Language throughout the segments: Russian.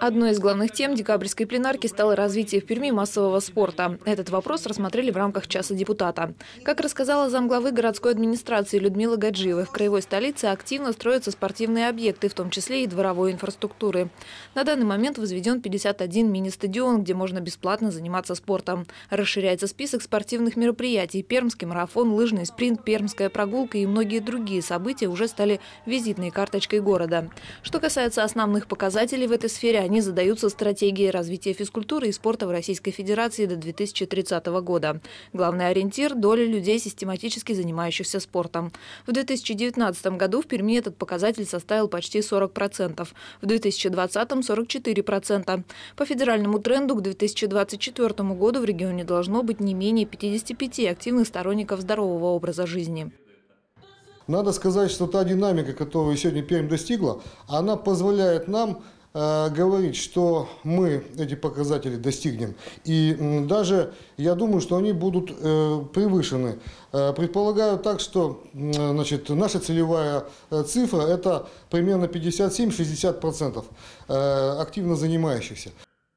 Одной из главных тем декабрьской пленарки стало развитие в Перми массового спорта. Этот вопрос рассмотрели в рамках Часа депутата. Как рассказала замглавы городской администрации Людмила Гаджиева, в краевой столице активно строятся спортивные объекты, в том числе и дворовой инфраструктуры. На данный момент возведен 51 мини-стадион, где можно бесплатно заниматься спортом. Расширяется список спортивных мероприятий. Пермский марафон, лыжный спринт, пермская прогулка и многие другие события уже стали визитной карточкой города. Что касается основных показателей в этой сфере, сфере они задаются стратегией развития физкультуры и спорта в Российской Федерации до 2030 года. Главный ориентир – доля людей, систематически занимающихся спортом. В 2019 году в Перми этот показатель составил почти 40%, в 2020 – 44%. По федеральному тренду к 2024 году в регионе должно быть не менее 55 активных сторонников здорового образа жизни. Надо сказать, что та динамика, которую сегодня Пермь достигла, она позволяет нам Э, говорить, что мы эти показатели достигнем. И даже я думаю, что они будут э, превышены. Э, предполагаю так, что значит, наша целевая цифра – это примерно 57-60% активно занимающихся.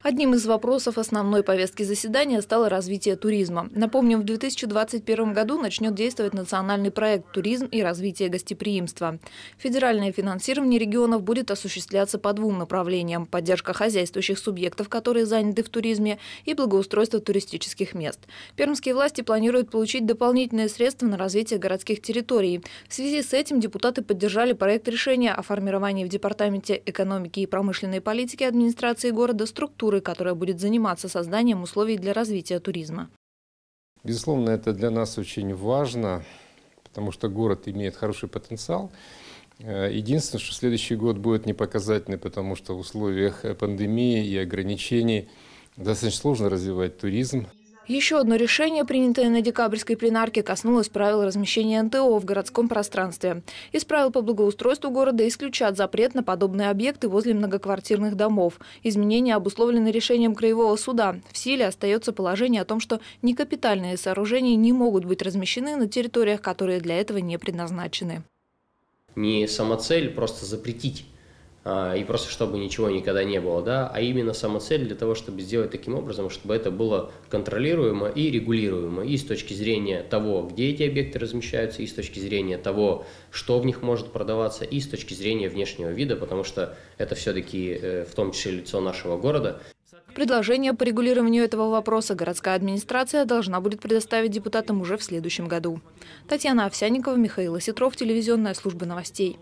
Одним из вопросов основной повестки заседания стало развитие туризма. Напомним, в 2021 году начнет действовать национальный проект «Туризм и развитие гостеприимства». Федеральное финансирование регионов будет осуществляться по двум направлениям – поддержка хозяйствующих субъектов, которые заняты в туризме, и благоустройство туристических мест. Пермские власти планируют получить дополнительные средства на развитие городских территорий. В связи с этим депутаты поддержали проект решения о формировании в Департаменте экономики и промышленной политики администрации города структуры культуры, которая будет заниматься созданием условий для развития туризма. Безусловно, это для нас очень важно, потому что город имеет хороший потенциал. Э, единственное, что следующий год будет непоказательный, потому что в условиях э, пандемии и ограничений достаточно сложно развивать туризм. Еще одно решение, принятое на декабрьской пленарке, коснулось правил размещения НТО в городском пространстве. Из правил по благоустройству города исключат запрет на подобные объекты возле многоквартирных домов. Изменения обусловлены решением Краевого суда. В силе остается положение о том, что некапитальные сооружения не могут быть размещены на территориях, которые для этого не предназначены. Не самоцель просто запретить а, и просто чтобы ничего никогда не было, да, а именно сама цель для того, чтобы сделать таким образом, чтобы это было контролируемо и регулируемо и с точки зрения того, где эти объекты размещаются, и с точки зрения того, что в них может продаваться, и с точки зрения внешнего вида, потому что это все-таки э, в том числе лицо нашего города. Предложение по регулированию этого вопроса городская администрация должна будет предоставить депутатам уже в следующем году. Татьяна Овсяникова, Михаил Осетров, телевизионная служба новостей.